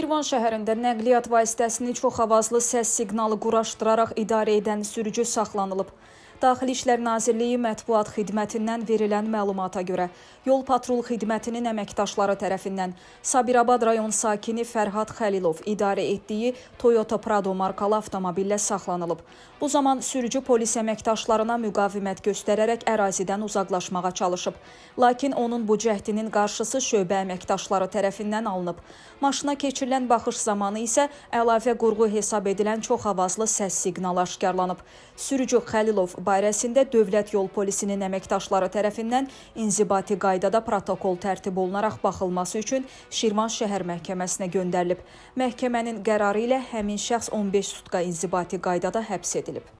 Şirvan şəhərində nəqliyyat vasitəsini çox avazlı səs siqnalı quraşdıraraq idarə edən sürücü saxlanılıb. Daxili İşlər Nazirliyi mətbuat xidmətindən verilən məlumata görə yol patrul xidmətinin əməkdaşları tərəfindən Sabirabad rayon sakini Fərhad Xəlilov idarə etdiyi Toyota Prado markalı avtomobillə saxlanılıb. Bu zaman sürücü polis əməkdaşlarına müqavimət göstərərək ərazidən uzaqlaşmağa çalışıb. Lakin onun bu cəhdinin qarşısı şöbə əməkdaşları tərəfindən alınıb. Maşına keçirilən baxış zamanı isə əlavə qurğu hesab edilən çox avazlı səs siqnalı aşkarlanıb. Sürücü Xəlilov barəsində Dövlət Yol Polisinin əməkdaşları tərəfindən inzibati qaydada protokol tərtib olunaraq baxılması üçün Şirvan şəhər məhkəməsinə göndərilib. Məhkəmənin qərarı ilə həmin şəxs 15 sutka inzibati qaydada həbs edilib.